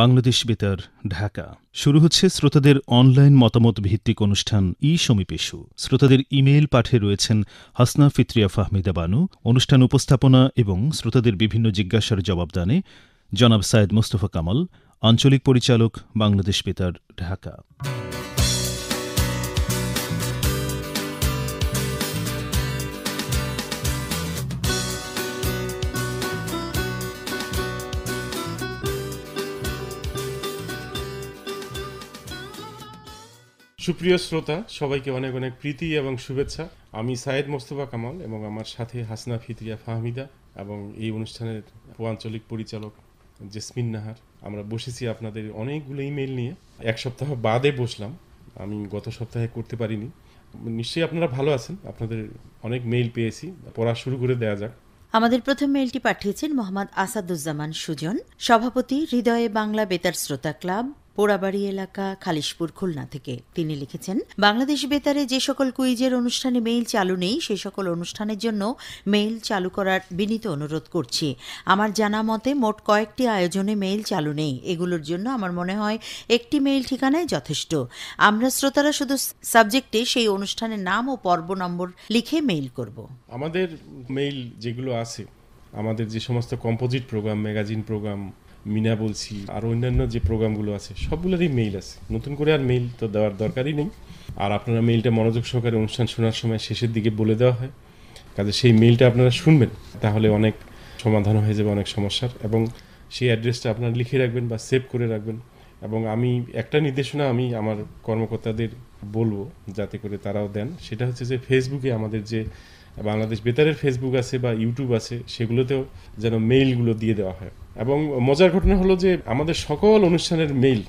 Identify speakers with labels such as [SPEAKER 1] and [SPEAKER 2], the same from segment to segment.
[SPEAKER 1] বাংলাদেশ বেতার ঢাকা শুরু হচ্ছে শ্রোতাদের অনলাইন মতামত ভিত্তিক অনুষ্ঠান ই সমীপেশু শ্রোতাদের ইমেইল পাঠে রয়েছেন হাসনা ফিত্রিয়া ফাহমিদা বানু অনুষ্ঠান উপস্থাপনা এবং শ্রোতাদের বিভিন্ন জিজ্ঞাসার জবাবদানে জনাব সায়েদ মোস্তফা কামাল আঞ্চলিক পরিচালক বাংলাদেশ বেতার ঢাকা সুপ্রিয় শ্রোতা সবাইকে অনেক অনেক প্রীতি এবং শুভেচ্ছা আমি সায়েদ মোস্তফা কামাল এবং আমার সাথে হাসনা ফিতরিয়া ফাহমিদা এবং এই অনুষ্ঠানের আঞ্চলিক পরিচালক জেসমিন নাহার আমরা বসেছি আপনাদের অনেকগুলো ইমেল নিয়ে এক সপ্তাহ বাদে বসলাম আমি গত সপ্তাহে করতে পারিনি নিশ্চয়ই আপনারা ভালো আছেন আপনাদের অনেক মেইল পেয়েছি পড়া শুরু করে দেয়া যাক
[SPEAKER 2] আমাদের প্রথম মেইলটি পাঠিয়েছেন মোহাম্মদ আসাদুজ্জামান সুজন সভাপতি হৃদয়ে বাংলা বেতার শ্রোতা ক্লাব পোড়াবাড়ি এলাকা খালিশপুর খুলনা থেকে তিনি লিখেছেন বাংলাদেশ বেতারে যে সকল কুইজের অনুষ্ঠানে মেইল চালু নেই সে সকল অনুষ্ঠানের জন্য মেইল চালু করার বিনীত অনুরোধ করছি আমার জানা মতে মোট কয়েকটি আয়োজনে মেইল চালু নেই এগুলোর জন্য আমার মনে হয় একটি মেইল ঠিকানায় যথেষ্ট আমরা শ্রোতারা শুধু সাবজেক্টে সেই অনুষ্ঠানের নাম ও পর্ব নম্বর লিখে মেইল করব
[SPEAKER 1] আমাদের মেইল যেগুলো আছে আমাদের যে সমস্ত composite program magazine program Meena বলছি আর অন্যান্য যে প্রোগ্রামগুলো আছে সবগুলোরই মেইল আছে নতুন করে আর মেইল তো দেওয়ার দরকারই নেই আর আপনারা মেইলটা মনোযোগ সহকারে অনুষ্ঠান শোনার সময় শেষের দিকে বলে দেওয়া হয় কাজে সেই মেইলটা আপনারা শুনবেন তাহলে অনেক সমাধান হয়ে যাবে অনেক সমস্যার এবং সেই অ্যাড্রেসটা আপনারা লিখে রাখবেন বা সেভ করে রাখবেন এবং আমি একটা নির্দেশনা আমি আমার কর্মকর্তাদের বলবো যাতে করে তারাও দেন সেটা হচ্ছে যে ফেসবুকে আমাদের যে বাংলাদেশ বেতারের ফেসবুক আছে বা ইউটিউব আছে সেগুলোতেও যেন মেইলগুলো দিয়ে দেওয়া হয় এবং মজার ঘটনা হলো যে আমাদের সকল অনুষ্ঠানের মেইল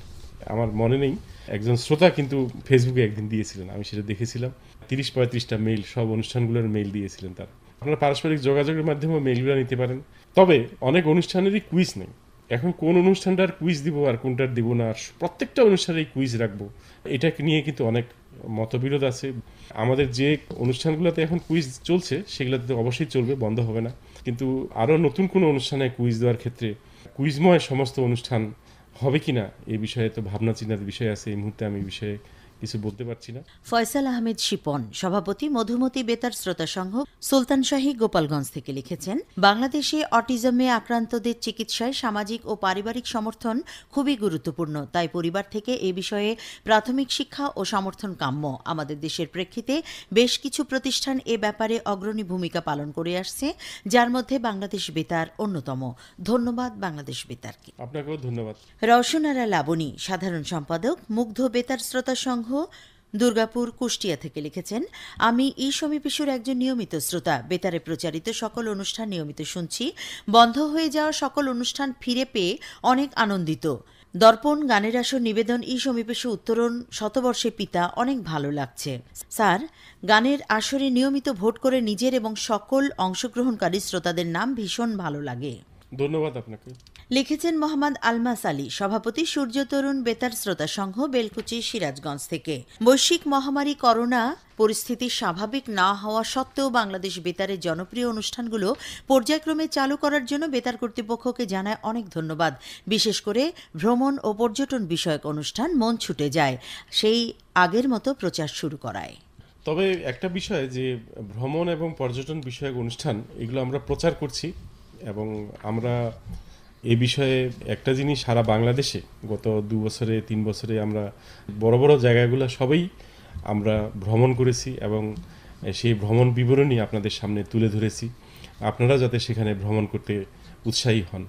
[SPEAKER 1] আমার মনে নেই একজন শ্রোতা কিন্তু ফেসবুকে একদিন দিয়েছিলেন আমি সেটা দেখেছিলাম তিরিশ পঁয়ত্রিশটা মেইল সব অনুষ্ঠানগুলোর মেইল দিয়েছিলেন তার আপনারা পারস্পরিক যোগাযোগের মাধ্যমে মেইলগুলো নিতে পারেন তবে অনেক অনুষ্ঠানেরই কুইজ নেই এখন কোন অনুষ্ঠানটার কুইজ দিব আর কোনটার দিব না আর প্রত্যেকটা অনুষ্ঠানেই কুইজ রাখবো এটা নিয়ে কিন্তু অনেক মতবিরোধ আছে আমাদের যে অনুষ্ঠানগুলোতে এখন কুইজ চলছে সেগুলোতে অবশ্যই চলবে বন্ধ হবে না কিন্তু আরও নতুন কোনো অনুষ্ঠানে কুইজ দেওয়ার ক্ষেত্রে কুইজময় সমস্ত অনুষ্ঠান হবে কি না এই বিষয়ে তো ভাবনা চিন্তার বিষয় আছে এই মুহূর্তে আমি বিষয়ে কিছু বলতে পারছি না
[SPEAKER 2] ফয়সাল আহমেদ শিপন সভাপতি মধুমতি বেতার শ্রোতা সংঘ সুলতানশাহী গোপালগঞ্জ থেকে লিখেছেন বাংলাদেশে অটিজমে আক্রান্তদের চিকিৎসায় সামাজিক ও পারিবারিক সমর্থন খুবই গুরুত্বপূর্ণ তাই পরিবার থেকে এ বিষয়ে প্রাথমিক শিক্ষা ও সমর্থন কাম্য আমাদের দেশের প্রেক্ষিতে বেশ কিছু প্রতিষ্ঠান এ ব্যাপারে অগ্রণী ভূমিকা পালন করে আসছে যার মধ্যে বাংলাদেশ বেতার অন্যতম ধন্যবাদ বাংলাদেশ বেতারকে আপনাকেও ধন্যবাদ রওশনারা লাবনী সাধারণ সম্পাদক মুগ্ধ বেতার শ্রোতা সংঘ দুর্গাপুর কুষ্টিয়া থেকে লিখেছেন আমি ঈশমী পিসুর একজন নিয়মিত শ্রোতা বেতারে প্রচারিত সকল অনুষ্ঠান নিয়মিত শুনছি বন্ধ হয়ে যাওয়া সকল অনুষ্ঠান ফিরে পেয়ে অনেক আনন্দিত দর্পণ গানের আসর নিবেদন ই সমীপেশু উত্তরণ শতবর্ষে পিতা অনেক ভালো লাগছে স্যার গানের আসরে নিয়মিত ভোট করে নিজের এবং সকল অংশগ্রহণকারী শ্রোতাদের নাম ভীষণ ভালো লাগে
[SPEAKER 1] ধন্যবাদ আপনাকে
[SPEAKER 2] লিখেছেন মোহাম্মদ আলমাস আলী সভাপতি সূর্য তরুণ বেতার শ্রোতা সংঘ বেলকুচি সিরাজগঞ্জ থেকে বৈশ্বিক মহামারী করোনা পরিস্থিতি স্বাভাবিক না হওয়া সত্ত্বেও বাংলাদেশ বেতারের জনপ্রিয় অনুষ্ঠানগুলো পর্যায়ক্রমে চালু করার জন্য বেতার কর্তৃপক্ষকে জানায় অনেক ধন্যবাদ বিশেষ করে ভ্রমণ ও পর্যটন বিষয়ক অনুষ্ঠান মন ছুটে যায় সেই আগের মতো প্রচার শুরু করায়
[SPEAKER 1] তবে একটা বিষয় যে ভ্রমণ এবং পর্যটন বিষয়ক অনুষ্ঠান এগুলো আমরা প্রচার করছি এবং আমরা এ বিষয়ে একটা জিনিস সারা বাংলাদেশে গত দু বছরে তিন বছরে আমরা বড় বড় জায়গাগুলো সবই আমরা ভ্রমণ করেছি এবং সেই ভ্রমণ বিবরণী আপনাদের সামনে তুলে ধরেছি আপনারা যাতে সেখানে ভ্রমণ করতে উৎসাহী হন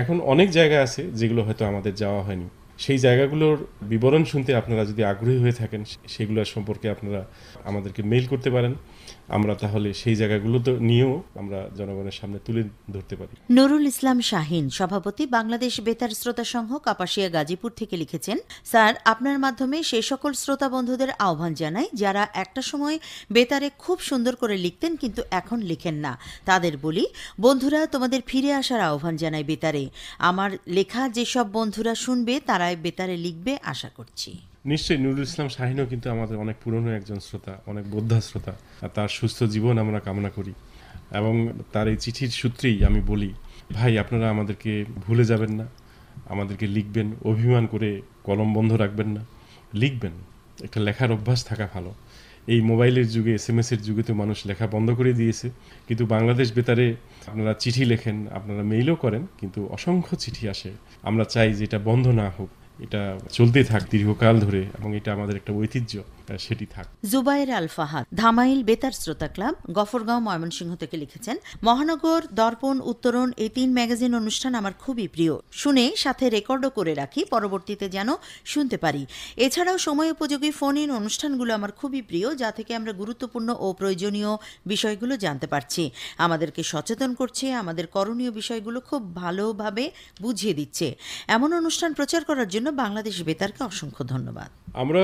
[SPEAKER 1] এখন অনেক জায়গা আছে যেগুলো হয়তো আমাদের যাওয়া হয়নি সেই জায়গাগুলোর বিবরণ শুনতে আপনারা যদি আগ্রহী হয়ে থাকেন সেগুলো সম্পর্কে আপনারা আমাদেরকে মেইল করতে পারেন আমরা তাহলে সেই জায়গাগুলো তো নিয়েও আমরা জনগণের সামনে তুলে ধরতে পারি
[SPEAKER 2] নুরুল ইসলাম শাহিন সভাপতি বাংলাদেশ বেতার শ্রোতা সংঘ কাপাসিয়া গাজীপুর থেকে লিখেছেন স্যার আপনার মাধ্যমে সেই সকল শ্রোতা বন্ধুদের আহ্বান জানাই যারা একটা সময় বেতারে খুব সুন্দর করে লিখতেন কিন্তু এখন লিখেন না তাদের বলি বন্ধুরা তোমাদের ফিরে আসার আহ্বান জানাই বেতারে আমার লেখা যেসব বন্ধুরা শুনবে তারাই বেতারে লিখবে আশা করছি
[SPEAKER 1] নিশ্চয়ই নুরুল ইসলাম শাহিনও কিন্তু আমাদের অনেক পুরনো একজন শ্রোতা অনেক বোদ্ধা শ্রোতা তার সুস্থ জীবন আমরা কামনা করি এবং তার এই চিঠির সূত্রেই আমি বলি ভাই আপনারা আমাদেরকে ভুলে যাবেন না আমাদেরকে লিখবেন অভিমান করে কলম বন্ধ রাখবেন না লিখবেন একটা লেখার অভ্যাস থাকা ভালো এই মোবাইলের যুগে এস এম এসের যুগে তো মানুষ লেখা বন্ধ করে দিয়েছে কিন্তু বাংলাদেশ বেতারে আপনারা চিঠি লেখেন আপনারা মেইলও করেন কিন্তু অসংখ্য চিঠি আসে আমরা চাই যে এটা বন্ধ না হোক এটা চলতে থাক দীর্ঘকাল ধরে এবং এটা আমাদের একটা ঐতিহ্য সেটি থাক
[SPEAKER 2] জুবাইর আল ফাহাদ ধামাইল বেতার শ্রোতা ক্লাব গফরগাঁও ময়মনসিংহ থেকে লিখেছেন মহানগর দর্পণ উত্তরণ এই তিন ম্যাগাজিন অনুষ্ঠান আমার খুবই প্রিয় শুনে সাথে রেকর্ডও করে রাখি পরবর্তীতে যেন শুনতে পারি এছাড়াও সময় উপযোগী ফোন ইন অনুষ্ঠানগুলো আমার খুবই প্রিয় যা থেকে আমরা গুরুত্বপূর্ণ ও প্রয়োজনীয় বিষয়গুলো জানতে পারছি আমাদেরকে সচেতন করছে আমাদের করণীয় বিষয়গুলো খুব ভালোভাবে বুঝিয়ে দিচ্ছে এমন অনুষ্ঠান প্রচার করার জন্য বাংলাদেশ বেতারকে অসংখ্য ধন্যবাদ
[SPEAKER 1] আমরা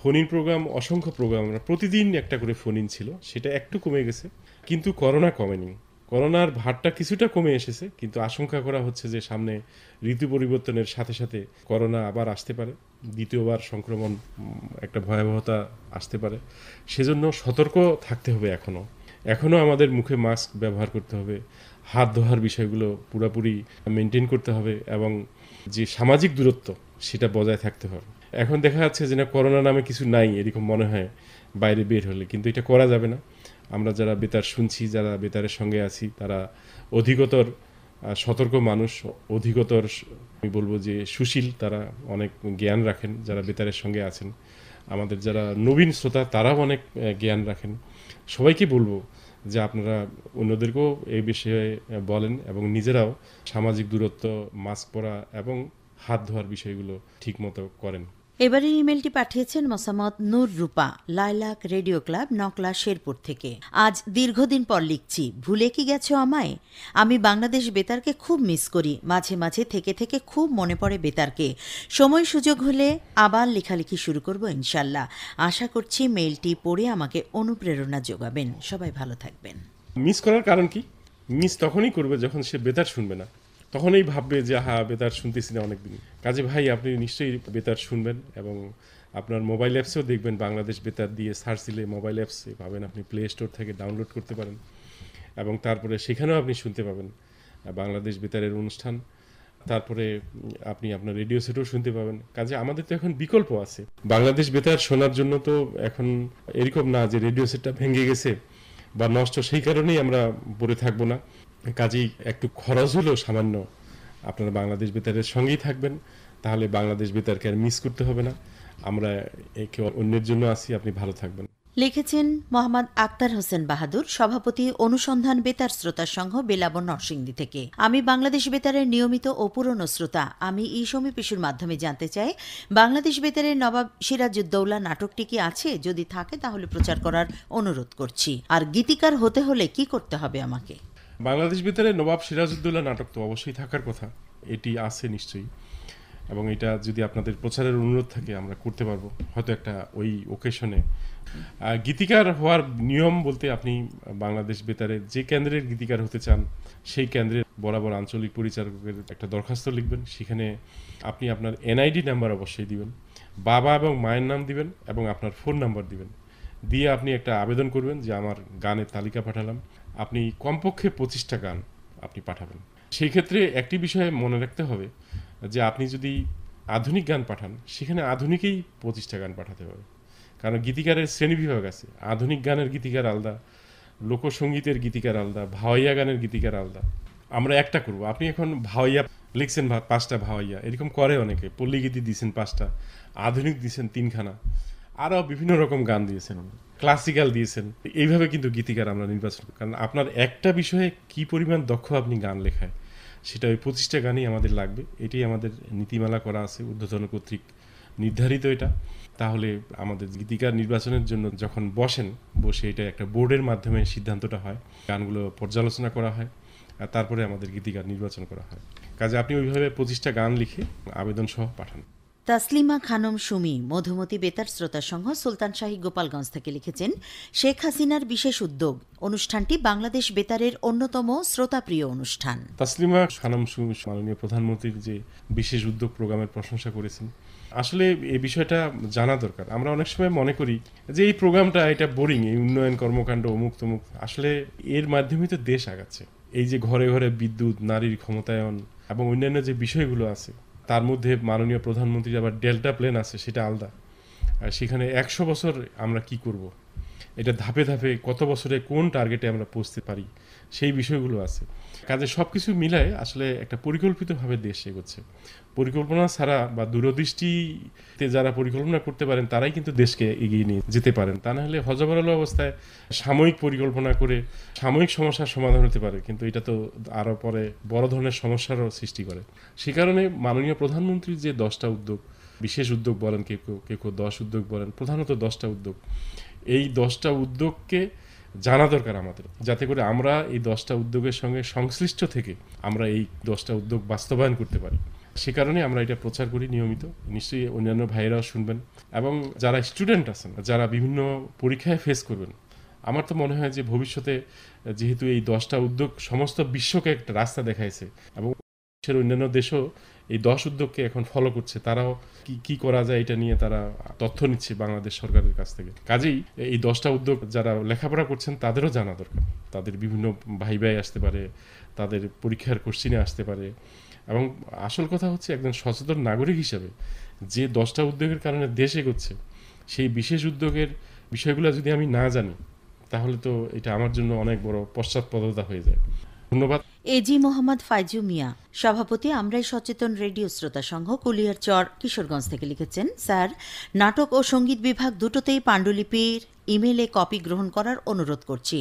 [SPEAKER 1] ফোন ইন প্রোগ্রাম অসংখ্য প্রোগ্রাম আমরা প্রতিদিন একটা করে ফোন ইন ছিল সেটা একটু কমে গেছে কিন্তু করোনা কমেনি করোনার ভারটা কিছুটা কমে এসেছে কিন্তু আশঙ্কা করা হচ্ছে যে সামনে ঋতু পরিবর্তনের সাথে সাথে করোনা আবার আসতে পারে দ্বিতীয়বার সংক্রমণ একটা ভয়াবহতা আসতে পারে সেজন্য সতর্ক থাকতে হবে এখনও এখনও আমাদের মুখে মাস্ক ব্যবহার করতে হবে হাত ধোয়ার বিষয়গুলো পুরোপুরি মেনটেন করতে হবে এবং যে সামাজিক দূরত্ব সেটা বজায় থাকতে হবে এখন দেখা যাচ্ছে যে না করোনা নামে কিছু নাই এরকম মনে হয় বাইরে বের হলে কিন্তু এটা করা যাবে না আমরা যারা বেতার শুনছি যারা বেতারের সঙ্গে আছি তারা অধিকতর সতর্ক মানুষ অধিকতর আমি বলবো যে সুশীল তারা অনেক জ্ঞান রাখেন যারা বেতারের সঙ্গে আছেন আমাদের যারা নবীন শ্রোতা তারাও অনেক জ্ঞান রাখেন সবাইকে বলবো যে আপনারা অন্যদেরকেও এই বিষয়ে বলেন এবং নিজেরাও সামাজিক দূরত্ব মাস্ক পরা এবং হাত ধোয়ার বিষয়গুলো ঠিকমতো করেন
[SPEAKER 2] এবারের ইমেলটি পাঠিয়েছেন Mosammat Noor Rupa lilac radio club Nakla Sherpur থেকে আজ দীর্ঘদিন পর লিখছি ভুলে কি গেছো আমায় আমি বাংলাদেশ বেতারকে খুব মিস করি মাঝে মাঝে থেকে থেকে খুব মনে পড়ে বেতারকে সময় সুযোগ হলে আবার লেখালেখি শুরু করব ইনশাল্লাহ আশা করছি মেলটি পড়ে আমাকে অনুপ্রেরণা যোগাবেন সবাই ভালো থাকবেন
[SPEAKER 1] মিস করার কারণ কি মিস তখনই করবে যখন সে বেতার শুনবে না তখনই ভাববে যে হ্যাঁ বেতার শুনতেছি না অনেকদিন কাজে ভাই আপনি নিশ্চয়ই বেতার শুনবেন এবং আপনার মোবাইল অ্যাপসেও দেখবেন বাংলাদেশ বেতার দিয়ে সার্চ দিলে মোবাইল অ্যাপসে পাবেন আপনি প্লে স্টোর থেকে ডাউনলোড করতে পারেন এবং তারপরে সেখানেও আপনি শুনতে পাবেন বাংলাদেশ বেতারের অনুষ্ঠান তারপরে আপনি আপনার রেডিও সেটও শুনতে পাবেন কাজে আমাদের তো এখন বিকল্প আছে বাংলাদেশ বেতার শোনার জন্য তো এখন এরকম না যে রেডিও সেটটা ভেঙে গেছে বা নষ্ট সেই কারণেই আমরা পড়ে থাকবো না কাজেই একটু খরচ হলেও সামান্য আপনারা বাংলাদেশ বেতারের সঙ্গেই থাকবেন তাহলে বাংলাদেশ বেতারকে আর মিস করতে হবে না আমরা একে অন্যের জন্য আছি আপনি ভালো থাকবেন
[SPEAKER 2] লিখেছেন মোহাম্মদ আক্তার হোসেন বাহাদুর সভাপতি অনুসন্ধান বেতার শ্রোতা সংঘ বেলাবন নরসিংদী থেকে আমি বাংলাদেশ বেতারের নিয়মিত ও পুরনো শ্রোতা আমি এই সমীপিসুর মাধ্যমে জানতে চাই বাংলাদেশ বেতারের নবাব সিরাজউদ্দৌলা নাটকটি কি আছে যদি থাকে তাহলে প্রচার করার অনুরোধ করছি আর গীতিকার হতে হলে কি করতে হবে আমাকে
[SPEAKER 1] বাংলাদেশ ভিতরে নবাব সিরাজউদ্দৌলা নাটক তো অবশ্যই থাকার কথা এটি আছে নিশ্চয়ই এবং এটা যদি আপনাদের প্রচারের অনুরোধ থাকে আমরা করতে পারবো হয়তো একটা ওই ওকেশনে গীতিকার হওয়ার নিয়ম বলতে আপনি বাংলাদেশ বেতারে যে কেন্দ্রের গীতিকার হতে চান সেই কেন্দ্রের বরাবর আঞ্চলিক পরিচালকের একটা দরখাস্ত লিখবেন সেখানে আপনি আপনার এনআইডি নাম্বার অবশ্যই দিবেন বাবা এবং মায়ের নাম দিবেন এবং আপনার ফোন নাম্বার দিবেন দিয়ে আপনি একটা আবেদন করবেন যে আমার গানের তালিকা পাঠালাম আপনি কমপক্ষে পঁচিশটা গান আপনি পাঠাবেন সেই ক্ষেত্রে একটি বিষয়ে মনে রাখতে হবে যে আপনি যদি আধুনিক গান পাঠান সেখানে আধুনিকেই পঁচিশটা গান পাঠাতে হবে কারণ গীতিকারের শ্রেণীবিভাগ আছে আধুনিক গানের গীতিকার আলাদা লোকসঙ্গীতের গীতিকার আলাদা ভাওয়াইয়া গানের গীতিকার আলাদা আমরা একটা করব আপনি এখন ভাওয়াইয়া লিখছেন পাঁচটা ভাওয়াইয়া এরকম করে অনেকে পল্লীগীতি দিয়েছেন পাঁচটা আধুনিক দিয়েছেন তিনখানা আরও বিভিন্ন রকম গান দিয়েছেন ক্লাসিক্যাল দিয়েছেন এইভাবে কিন্তু গীতিকার আমরা নির্বাচন কারণ আপনার একটা বিষয়ে কি পরিমাণ দক্ষ আপনি গান লেখায় সেটা ওই পঁচিশটা গানই আমাদের লাগবে এটাই আমাদের নীতিমালা করা আছে উদ্বোধন কর্তৃক নির্ধারিত এটা তাহলে আমাদের গীতিকার নির্বাচনের জন্য যখন বসেন বসে এটা একটা বোর্ডের মাধ্যমে সিদ্ধান্তটা হয় গানগুলো পর্যালোচনা করা হয় আর তারপরে আমাদের গীতিকার নির্বাচন করা হয় কাজে আপনি ওইভাবে পঁচিশটা গান লিখে আবেদন সহ পাঠান
[SPEAKER 2] তাসলিমা খানম সুমি মধুমতি বেতার শ্রোতা সংঘ সুলতান শাহী গোপালগঞ্জ থেকে লিখেছেন শেখ হাসিনার বিশেষ উদ্যোগ অনুষ্ঠানটি বাংলাদেশ বেতারের অন্যতম শ্রোতাপ্রিয় অনুষ্ঠান
[SPEAKER 1] তাসলিমা খানম সুমি মাননীয় প্রধানমন্ত্রীর যে বিশেষ উদ্যোগ প্রোগ্রামের প্রশংসা করেছেন আসলে এই বিষয়টা জানা দরকার আমরা অনেক সময় মনে করি যে এই প্রোগ্রামটা এটা বোরিং এই উন্নয়ন কর্মকাণ্ড অমুক তমুক আসলে এর মাধ্যমে তো দেশ আগাচ্ছে এই যে ঘরে ঘরে বিদ্যুৎ নারীর ক্ষমতায়ন এবং অন্যান্য যে বিষয়গুলো আছে তার মধ্যে মাননীয় প্রধানমন্ত্রী আবার ডেল্টা প্লেন আছে সেটা আলাদা আর সেখানে একশো বছর আমরা কি করব। এটা ধাপে ধাপে কত বছরে কোন টার্গেটে আমরা পৌঁছতে পারি সেই বিষয়গুলো আছে কাজে সব কিছু মিলায় আসলে একটা পরিকল্পিতভাবে দেশ এগোচ্ছে পরিকল্পনা ছাড়া বা দূরদৃষ্টিতে যারা পরিকল্পনা করতে পারেন তারাই কিন্তু দেশকে এগিয়ে নিয়ে যেতে পারেন তা না হলে হজবরালো অবস্থায় সাময়িক পরিকল্পনা করে সাময়িক সমস্যার সমাধান হতে পারে কিন্তু এটা তো আরও পরে বড় ধরনের সমস্যারও সৃষ্টি করে সে কারণে মাননীয় প্রধানমন্ত্রীর যে দশটা উদ্যোগ বিশেষ উদ্যোগ বলেন কেউ কেউ কেউ কেউ দশ উদ্যোগ বলেন প্রধানত দশটা উদ্যোগ এই দশটা উদ্যোগকে জানা দরকার আমাদের যাতে করে আমরা এই দশটা উদ্যোগের সঙ্গে সংশ্লিষ্ট থেকে আমরা এই দশটা উদ্যোগ বাস্তবায়ন করতে পারি সে কারণে আমরা এটা প্রচার করি নিয়মিত নিশ্চয়ই অন্যান্য ভাইয়েরাও শুনবেন এবং যারা স্টুডেন্ট আছেন যারা বিভিন্ন পরীক্ষায় ফেস করবেন আমার তো মনে হয় যে ভবিষ্যতে যেহেতু এই দশটা উদ্যোগ সমস্ত বিশ্বকে একটা রাস্তা দেখাইছে এবং বিশ্বের অন্যান্য দেশও এই দশ উদ্যোগকে এখন ফলো করছে তারাও কি কি করা যায় এটা নিয়ে তারা তথ্য নিচ্ছে বাংলাদেশ সরকারের কাছ থেকে কাজেই এই দশটা উদ্যোগ যারা লেখাপড়া করছেন তাদেরও জানা দরকার তাদের বিভিন্ন ভাই ভাই আসতে পারে তাদের পরীক্ষার কোশ্চিনে আসতে পারে এবং আসল কথা হচ্ছে একজন সচেতন নাগরিক হিসাবে যে দশটা উদ্যোগের কারণে দেশ এগোচ্ছে সেই বিশেষ উদ্যোগের বিষয়গুলো যদি আমি না জানি তাহলে তো এটা আমার জন্য অনেক বড় পশ্চাৎপদতা হয়ে যায় ধন্যবাদ
[SPEAKER 2] এজি মোহাম্মদ ফাইজু মিয়া সভাপতি আমরাই সচেতন রেডিও শ্রোতা সংঘ কুলিয়ার চর কিশোরগঞ্জ থেকে লিখেছেন স্যার নাটক ও সঙ্গীত বিভাগ দুটোতেই পাণ্ডুলিপির ইমেলে কপি গ্রহণ করার অনুরোধ করছি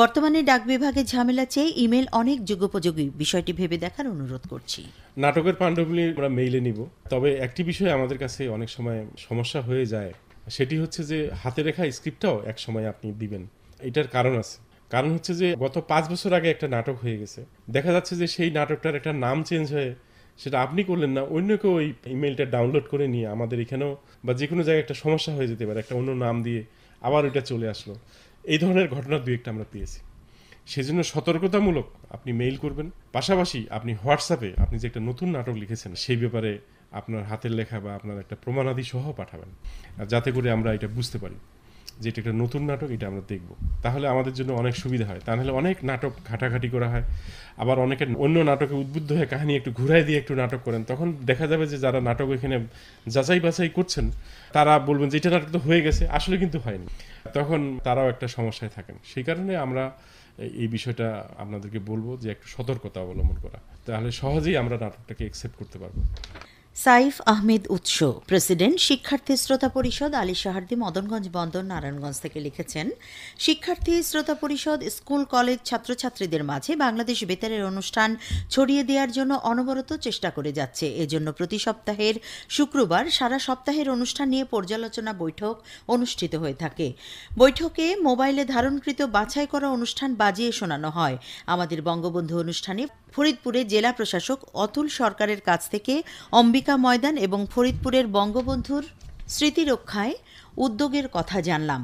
[SPEAKER 2] বর্তমানে ডাক বিভাগে ঝামেলা চেয়ে ইমেল অনেক যুগোপযোগী বিষয়টি ভেবে দেখার অনুরোধ করছি
[SPEAKER 1] নাটকের পাণ্ডুলিপি আমরা মেইলে নিব তবে একটি বিষয় আমাদের কাছে অনেক সময় সমস্যা হয়ে যায় সেটি হচ্ছে যে হাতে রেখা স্ক্রিপ্টটাও এক সময় আপনি দিবেন এটার কারণ আছে কারণ হচ্ছে যে গত পাঁচ বছর আগে একটা নাটক হয়ে গেছে দেখা যাচ্ছে যে সেই নাটকটার একটা নাম চেঞ্জ হয়ে সেটা আপনি করলেন না অন্য কেউ ওই ইমেলটা ডাউনলোড করে নিয়ে আমাদের এখানেও বা যে কোনো জায়গায় একটা সমস্যা হয়ে যেতে পারে একটা অন্য নাম দিয়ে আবার ওইটা চলে আসলো এই ধরনের ঘটনা দুই একটা আমরা পেয়েছি সেজন্য সতর্কতামূলক আপনি মেইল করবেন পাশাপাশি আপনি হোয়াটসঅ্যাপে আপনি যে একটা নতুন নাটক লিখেছেন সেই ব্যাপারে আপনার হাতের লেখা বা আপনার একটা প্রমাণাদি সহ পাঠাবেন যাতে করে আমরা এটা বুঝতে পারি যে এটা একটা নতুন নাটক এটা আমরা দেখব তাহলে আমাদের জন্য অনেক সুবিধা হয় তা নাহলে অনেক নাটক ঘাটাঘাটি করা হয় আবার অনেকে অন্য নাটকে উদ্বুদ্ধ হয়ে কাহিনী একটু ঘুরাই দিয়ে একটু নাটক করেন তখন দেখা যাবে যে যারা নাটক এখানে যাচাই বাছাই করছেন তারা বলবেন যে এটা নাটক তো হয়ে গেছে আসলে কিন্তু হয়নি তখন তারাও একটা সমস্যায় থাকেন সেই কারণে আমরা এই বিষয়টা আপনাদেরকে বলবো যে একটু সতর্কতা অবলম্বন করা তাহলে সহজেই আমরা নাটকটাকে অ্যাকসেপ্ট করতে পারবো
[SPEAKER 2] সাইফ আহমেদ উৎস প্রেসিডেন্ট শিক্ষার্থী শ্রোতা পরিষদ আলী শাহার্দি মদনগঞ্জ বন্দর নারায়ণগঞ্জ থেকে লিখেছেন শিক্ষার্থী শ্রোতা পরিষদ স্কুল কলেজ ছাত্রছাত্রীদের মাঝে বাংলাদেশ বেতারের অনুষ্ঠান ছড়িয়ে দেওয়ার জন্য অনবরত চেষ্টা করে যাচ্ছে এজন্য প্রতি সপ্তাহের শুক্রবার সারা সপ্তাহের অনুষ্ঠান নিয়ে পর্যালোচনা বৈঠক অনুষ্ঠিত হয়ে থাকে বৈঠকে মোবাইলে ধারণকৃত বাছাই করা অনুষ্ঠান বাজিয়ে শোনানো হয় আমাদের বঙ্গবন্ধু অনুষ্ঠানে ফরিদপুরে জেলা প্রশাসক অতুল সরকারের কাছ থেকে অম্বিকা পত্রিকা ময়দান এবং ফরিদপুরের বঙ্গবন্ধুর স্মৃতিরক্ষায় উদ্যোগের কথা জানলাম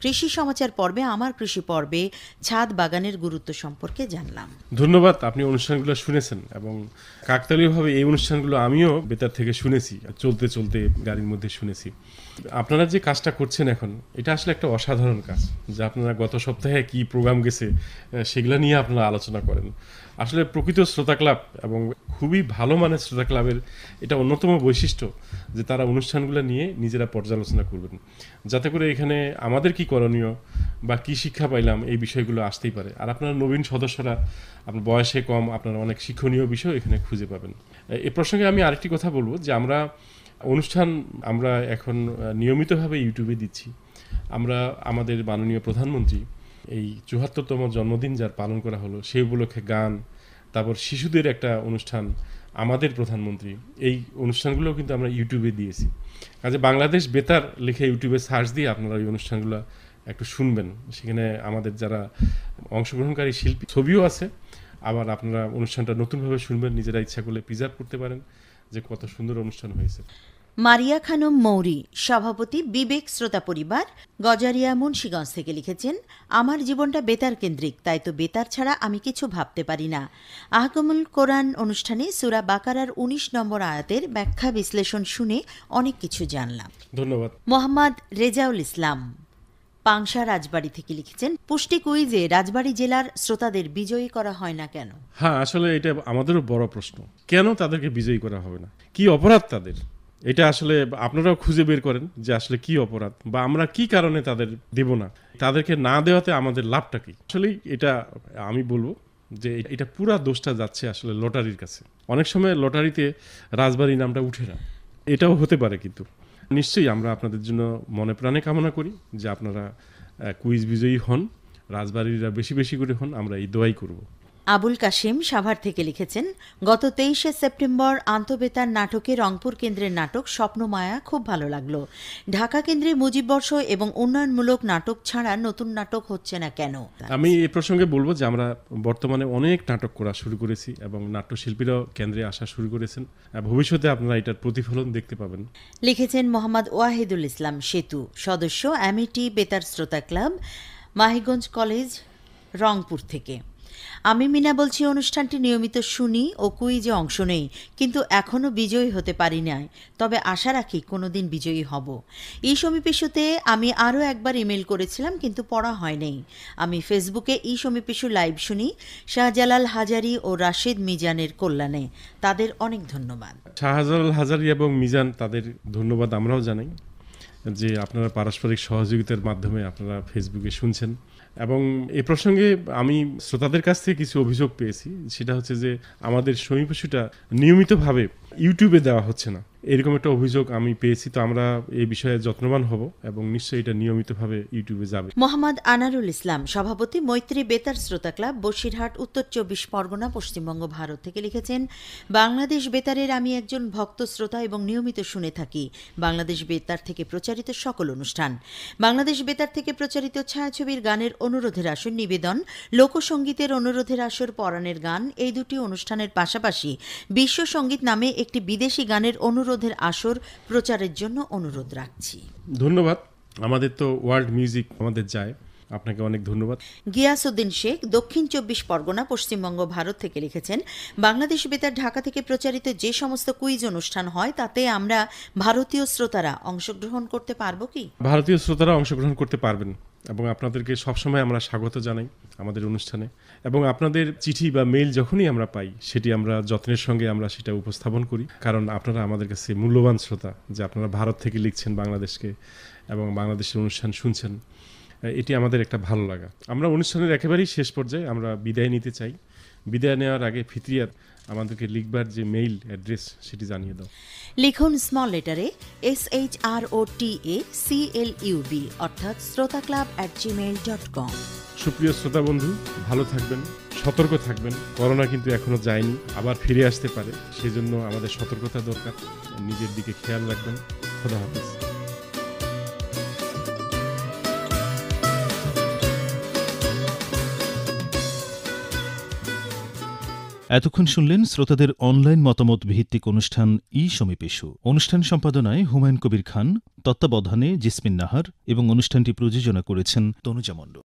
[SPEAKER 2] কৃষি সমাচার পর্বে আমার কৃষি পর্বে ছাদ বাগানের গুরুত্ব সম্পর্কে জানলাম
[SPEAKER 1] ধন্যবাদ আপনি অনুষ্ঠানগুলো শুনেছেন এবং কাকতালীয়ভাবে এই অনুষ্ঠানগুলো আমিও বেতার থেকে শুনেছি চলতে চলতে গাড়ির মধ্যে শুনেছি আপনারা যে কাজটা করছেন এখন এটা আসলে একটা অসাধারণ কাজ যে আপনারা গত সপ্তাহে কি প্রোগ্রাম গেছে সেগুলো নিয়ে আপনারা আলোচনা করেন আসলে প্রকৃত শ্রোতা ক্লাব এবং খুবই ভালো মানের শ্রোতা ক্লাবের এটা অন্যতম বৈশিষ্ট্য যে তারা অনুষ্ঠানগুলো নিয়ে নিজেরা পর্যালোচনা করবেন যাতে করে এখানে আমাদের কি করণীয় বা কি শিক্ষা পাইলাম এই বিষয়গুলো আসতেই পারে আর আপনার নবীন সদস্যরা আপনার বয়সে কম আপনারা অনেক শিক্ষণীয় বিষয় এখানে খুঁজে পাবেন এ প্রসঙ্গে আমি আরেকটি কথা বলবো যে আমরা অনুষ্ঠান আমরা এখন নিয়মিতভাবে ইউটিউবে দিচ্ছি আমরা আমাদের মাননীয় প্রধানমন্ত্রী এই চুহাত্তরতম জন্মদিন যার পালন করা হলো সেই উপলক্ষে গান তারপর শিশুদের একটা অনুষ্ঠান আমাদের প্রধানমন্ত্রী এই অনুষ্ঠানগুলো কিন্তু আমরা ইউটিউবে দিয়েছি কাজে বাংলাদেশ বেতার লিখে ইউটিউবে সার্চ দিয়ে আপনারা ওই অনুষ্ঠানগুলো একটু শুনবেন সেখানে আমাদের যারা অংশগ্রহণকারী শিল্পী ছবিও আছে আবার আপনারা অনুষ্ঠানটা নতুনভাবে শুনবেন নিজেরা ইচ্ছা করলে প্রিজার্ভ করতে পারেন যে কত সুন্দর অনুষ্ঠান হয়েছে
[SPEAKER 2] মারিয়া খানম মৌরি সভাপতি বিবেক শ্রোতা পরিবার গজারিয়া মুন্সীগঞ্জ থেকে লিখেছেন আমার জীবনটা বেতার কেন্দ্রিক তাই তো বেতার ছাড়া আমি কিছু ভাবতে পারি না আহকমুল কোরআন অনুষ্ঠানে সুরা বাকারার ১৯ নম্বর আয়াতের ব্যাখ্যা বিশ্লেষণ শুনে অনেক কিছু জানলাম ধন্যবাদ মোহাম্মদ রেজাউল ইসলাম পাংশা রাজবাড়ি থেকে লিখেছেন পুষ্টি কুইজে রাজবাড়ি জেলার শ্রোতাদের বিজয়ী করা হয় না কেন
[SPEAKER 1] হ্যাঁ আসলে এটা আমাদেরও বড় প্রশ্ন কেন তাদেরকে বিজয়ী করা হবে না কি অপরাধ তাদের এটা আসলে আপনারাও খুঁজে বের করেন যে আসলে কি অপরাধ বা আমরা কি কারণে তাদের দেব না তাদেরকে না দেওয়াতে আমাদের লাভটা কি আসলে এটা আমি বলবো যে এটা পুরা দোষটা যাচ্ছে আসলে লটারির কাছে অনেক সময় লটারিতে রাজবাড়ি নামটা উঠে না এটাও হতে পারে কিন্তু নিশ্চয়ই আমরা আপনাদের জন্য মনে প্রাণে কামনা করি যে আপনারা কুইজ বিজয়ী হন রাজবাড়িরা বেশি বেশি করে হন আমরা এই দোয়াই করবো
[SPEAKER 2] আবুল কাশিম সাভার থেকে লিখেছেন গত তেইশে সেপ্টেম্বর আন্তবেতার নাটকে রংপুর কেন্দ্রের নাটক স্বপ্নমায়া খুব ভালো লাগলো ঢাকা কেন্দ্রে মুজিববর্ষ এবং উন্নয়নমূলক নাটক ছাড়া নতুন নাটক হচ্ছে না কেন
[SPEAKER 1] আমি এ প্রসঙ্গে বলবো যে আমরা বর্তমানে অনেক নাটক করা শুরু করেছি এবং নাট্যশিল্পীরাও কেন্দ্রে আসা শুরু করেছেন ভবিষ্যতে আপনারা এটার প্রতিফলন দেখতে পাবেন
[SPEAKER 2] লিখেছেন মোহাম্মদ ওয়াহিদুল ইসলাম সেতু সদস্য অ্যামিটি বেতার শ্রোতা ক্লাব মাহিগঞ্জ কলেজ রংপুর থেকে আমি মিনা বলছি অনুষ্ঠানটি নিয়মিত শুনি ও কুইজে অংশ নেই কিন্তু এখনও বিজয়ী হতে পারি নাই তবে আশা রাখি কোনো দিন বিজয়ী হব ই সমীপিসুতে আমি আরও একবার ইমেল করেছিলাম কিন্তু পড়া হয়নি আমি ফেসবুকে ই সমীপিসু লাইভ শুনি শাহজালাল হাজারি ও রাশেদ মিজানের কল্যাণে তাদের অনেক ধন্যবাদ
[SPEAKER 1] শাহজালাল হাজারি এবং মিজান তাদের ধন্যবাদ আমরাও জানাই যে আপনারা পারস্পরিক সহযোগিতার মাধ্যমে আপনারা ফেসবুকে শুনছেন এবং এ প্রসঙ্গে আমি শ্রোতাদের কাছ থেকে কিছু অভিযোগ পেয়েছি সেটা হচ্ছে যে আমাদের সমীপশুটা নিয়মিতভাবে ইউটিউবে দেওয়া হচ্ছে না এরকম একটা অভিযোগ আমি পেয়েছি তো আমরা এই বিষয়ে যত্নবান হব এবং নিশ্চয়ই এটা নিয়মিতভাবে ইউটিউবে যাবে
[SPEAKER 2] মোহাম্মদ আনারুল ইসলাম সভাপতি মৈত্রী বেতার শ্রোতা ক্লাব বসিরহাট উত্তর চব্বিশ পরগনা পশ্চিমবঙ্গ ভারত থেকে লিখেছেন বাংলাদেশ বেতারের আমি একজন ভক্ত শ্রোতা এবং নিয়মিত শুনে থাকি বাংলাদেশ বেতার থেকে প্রচারিত সকল অনুষ্ঠান বাংলাদেশ বেতার থেকে প্রচারিত ছায়াছবির গানের অনুরোধের আসর নিবেদন লোকসঙ্গীতের অনুরোধের আসর পরাণের গান এই দুটি অনুষ্ঠানের পাশাপাশি বিশ্ব সঙ্গীত নামে একটি বিদেশি গানের অনুরোধ অনুরোধের আসর প্রচারের জন্য অনুরোধ রাখছি
[SPEAKER 1] ধন্যবাদ আমাদের তো ওয়ার্ল্ড মিউজিক আমাদের যায় আপনাকে অনেক ধন্যবাদ
[SPEAKER 2] গিয়াসুদ্দিন শেখ দক্ষিণ চব্বিশ পরগনা পশ্চিমবঙ্গ ভারত থেকে লিখেছেন বাংলাদেশ বেতার ঢাকা থেকে প্রচারিত যে সমস্ত কুইজ অনুষ্ঠান হয় তাতে আমরা ভারতীয় শ্রোতারা অংশগ্রহণ করতে পারবো কি
[SPEAKER 1] ভারতীয় শ্রোতারা অংশগ্রহণ করতে পারবেন এবং আপনাদেরকে সবসময় আমরা স্বাগত জানাই আমাদের অনুষ্ঠানে এবং আপনাদের চিঠি বা মেইল যখনই আমরা পাই সেটি আমরা যত্নের সঙ্গে আমরা সেটা উপস্থাপন করি কারণ আপনারা আমাদের কাছে মূল্যবান শ্রোতা যে আপনারা ভারত থেকে লিখছেন বাংলাদেশকে এবং বাংলাদেশের অনুষ্ঠান শুনছেন এটি আমাদের একটা ভালো লাগা আমরা অনুষ্ঠানের একেবারেই শেষ পর্যায়ে আমরা বিদায় নিতে চাই বিদায় নেওয়ার আগে ফিতরিয়াত আমাদেরকে লিখবার যে মেইল অ্যাড্রেস সেটি জানিয়ে দাও
[SPEAKER 2] লিখুন স্মল লেটারে S H R O T A C L U B অর্থাৎ শ্রোতা club at Gmail dot com
[SPEAKER 1] সুপ্রিয় শ্রোতা বন্ধু ভালো থাকবেন সতর্ক থাকবেন করোনা কিন্তু এখনো যায়নি আবার ফিরে আসতে পারে সেজন্য আমাদের সতর্কতা দরকার নিজের দিকে খেয়াল রাখবেন খোদা হাফিজ এতক্ষণ শুনলেন শ্রোতাদের অনলাইন মতামত ভিত্তিক অনুষ্ঠান ই সমীপেশু অনুষ্ঠান সম্পাদনায় হুমায়ুন কবির খান তত্ত্বাবধানে জিসমিন নাহার এবং অনুষ্ঠানটি প্রযোজনা
[SPEAKER 2] করেছেন তনুজা মণ্ডল